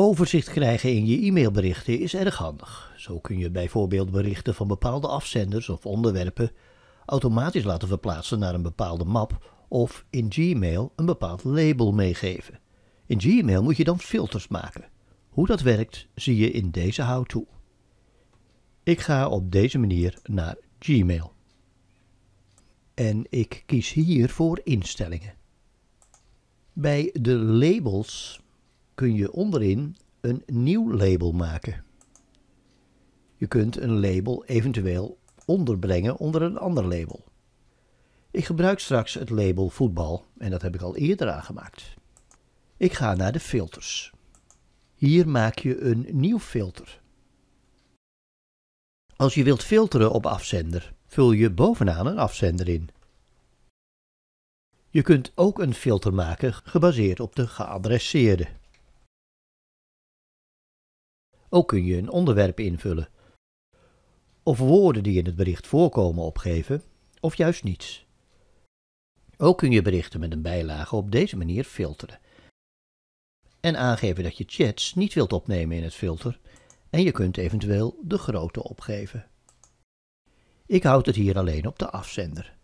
Overzicht krijgen in je e-mailberichten is erg handig. Zo kun je bijvoorbeeld berichten van bepaalde afzenders of onderwerpen automatisch laten verplaatsen naar een bepaalde map of in Gmail een bepaald label meegeven. In Gmail moet je dan filters maken. Hoe dat werkt zie je in deze how-to. Ik ga op deze manier naar Gmail. En ik kies hier voor instellingen. Bij de labels kun je onderin een nieuw label maken. Je kunt een label eventueel onderbrengen onder een ander label. Ik gebruik straks het label voetbal en dat heb ik al eerder aangemaakt. Ik ga naar de filters. Hier maak je een nieuw filter. Als je wilt filteren op afzender, vul je bovenaan een afzender in. Je kunt ook een filter maken gebaseerd op de geadresseerde. Ook kun je een onderwerp invullen. Of woorden die in het bericht voorkomen opgeven, of juist niets. Ook kun je berichten met een bijlage op deze manier filteren. En aangeven dat je chats niet wilt opnemen in het filter en je kunt eventueel de grootte opgeven. Ik houd het hier alleen op de afzender.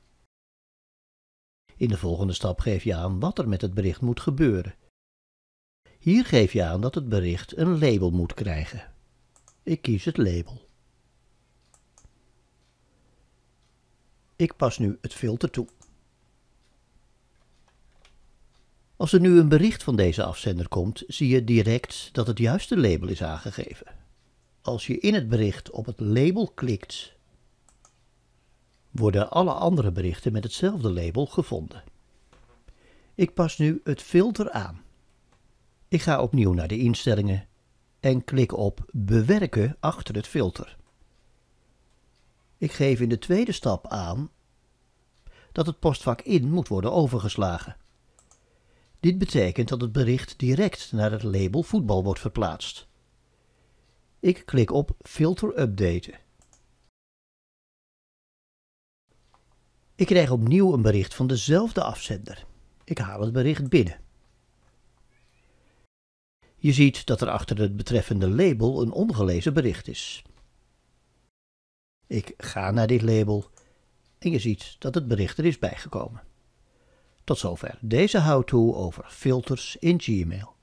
In de volgende stap geef je aan wat er met het bericht moet gebeuren. Hier geef je aan dat het bericht een label moet krijgen. Ik kies het label. Ik pas nu het filter toe. Als er nu een bericht van deze afzender komt, zie je direct dat het juiste label is aangegeven. Als je in het bericht op het label klikt, worden alle andere berichten met hetzelfde label gevonden. Ik pas nu het filter aan. Ik ga opnieuw naar de instellingen en klik op bewerken achter het filter. Ik geef in de tweede stap aan dat het postvak in moet worden overgeslagen. Dit betekent dat het bericht direct naar het label voetbal wordt verplaatst. Ik klik op filter updaten. Ik krijg opnieuw een bericht van dezelfde afzender. Ik haal het bericht binnen. Je ziet dat er achter het betreffende label een ongelezen bericht is. Ik ga naar dit label en je ziet dat het bericht er is bijgekomen. Tot zover deze how-to over filters in Gmail.